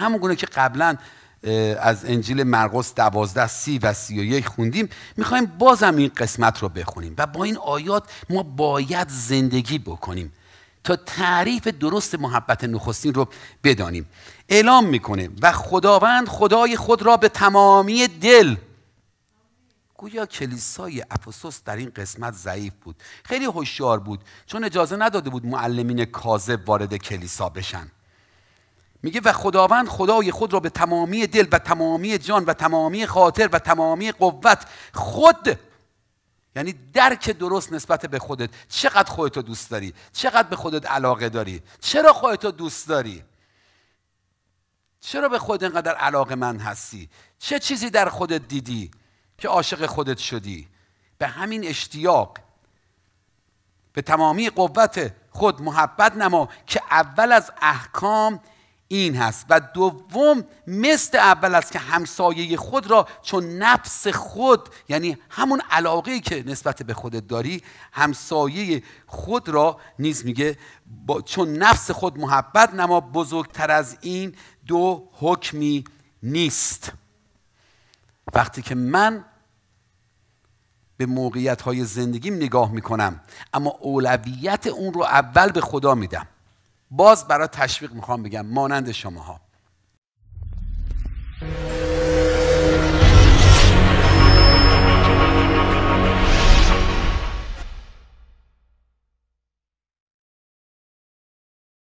همون گونه که قبلا از انجیل مرقس دوازده سی و سی و خوندیم میخوایم بازم این قسمت رو بخونیم و با این آیات ما باید زندگی بکنیم تا تعریف درست محبت نخستین رو بدانیم اعلام میکنه و خداوند خدای خود را به تمامی دل گویا کلیسای افسوس در این قسمت ضعیف بود خیلی هوشیار بود چون اجازه نداده بود معلمین کاذب وارد کلیسا بشن میگه و خداوند خدای خود را به تمامی دل و تمامی جان و تمامی خاطر و تمامی قوت خود یعنی درک درست نسبت به خودت چقدر خودت رو دوست داری چقدر به خودت علاقه داری چرا خودت رو دوست داری چرا به خودت اینقدر علاقه من هستی چه چیزی در خودت دیدی که عاشق خودت شدی به همین اشتیاق به تمامی قوت خود محبت نما که اول از احکام این هست و دوم مثل اول است که همسایه خود را چون نفس خود یعنی همون علاقه که نسبت به خودت داری همسایه خود را نیز میگه با چون نفس خود محبت نما بزرگتر از این دو حکمی نیست وقتی که من به موقعیت های زندگیم نگاه میکنم اما اولویت اون رو اول به خدا میدم باز برای تشویق میخوام بگم مانند شماها